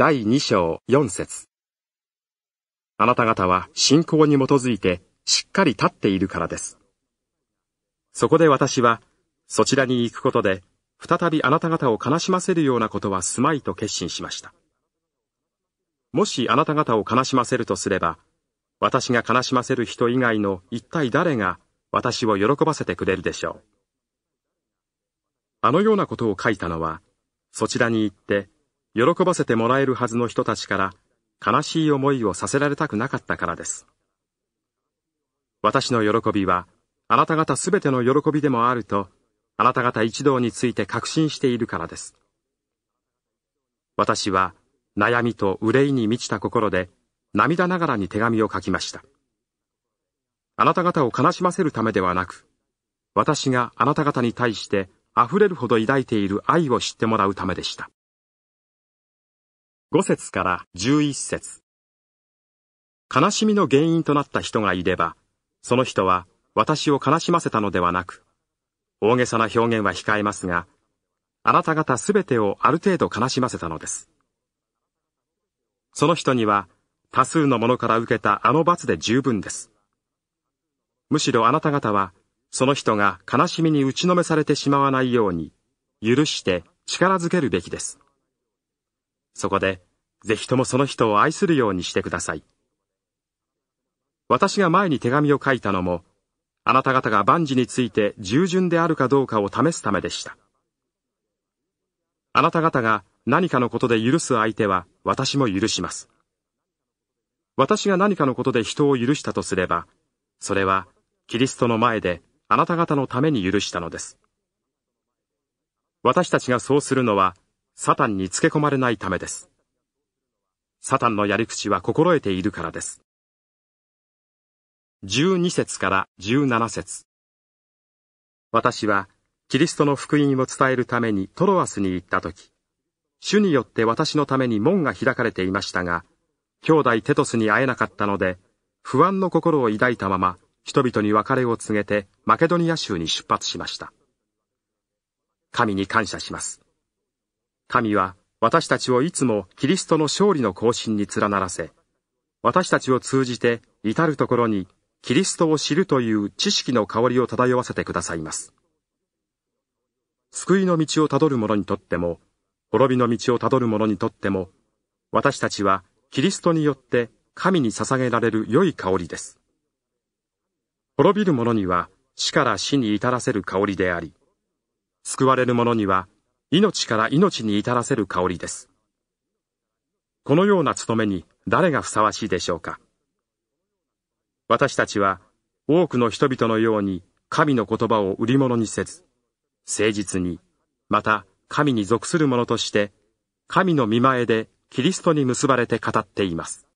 第2章4節あなた方は信仰に基づいてしっかり立っているからです。そこで私は、そちらに行くことで、再びあなた方を悲しませるようなことはすまいと決心しました。もしあなた方を悲しませるとすれば、私が悲しませる人以外の一体誰が私を喜ばせてくれるでしょう。あのようなことを書いたのは、そちらに行って喜ばせてもらえるはずの人たちから悲しい思いをさせられたくなかったからです。私の喜びは、あなた方すべての喜びでもあると、あなた方一同について確信しているからです。私は、悩みと憂いに満ちた心で、涙ながらに手紙を書きました。あなた方を悲しませるためではなく、私があなた方に対して溢れるほど抱いている愛を知ってもらうためでした。5節から11節悲しみの原因となった人がいれば、その人は私を悲しませたのではなく、大げさな表現は控えますが、あなた方すべてをある程度悲しませたのです。その人には多数の者から受けたあの罰で十分です。むしろあなた方は、その人が悲しみに打ちのめされてしまわないように、許して力づけるべきです。そこで、ぜひともその人を愛するようにしてください。私が前に手紙を書いたのも、あなた方が万事について従順であるかどうかを試すためでした。あなた方が何かのことで許す相手は私も許します。私が何かのことで人を許したとすれば、それはキリストの前であなた方のために許したのです。私たちがそうするのはサタンにつけ込まれないためです。サタンのやり口は心得ているからです。12節から17節私は、キリストの福音を伝えるためにトロワスに行ったとき、主によって私のために門が開かれていましたが、兄弟テトスに会えなかったので、不安の心を抱いたまま、人々に別れを告げてマケドニア州に出発しました。神に感謝します。神は私たちをいつもキリストの勝利の行進に連ならせ、私たちを通じて至るところにキリストを知るという知識の香りを漂わせてくださいます。救いの道をたどる者にとっても、滅びの道をたどる者にとっても、私たちはキリストによって神に捧げられる良い香りです。滅びる者には死から死に至らせる香りであり、救われる者には命から命に至らせる香りです。このような務めに誰がふさわしいでしょうか。私たちは多くの人々のように神の言葉を売り物にせず、誠実に、また神に属するものとして、神の見前でキリストに結ばれて語っています。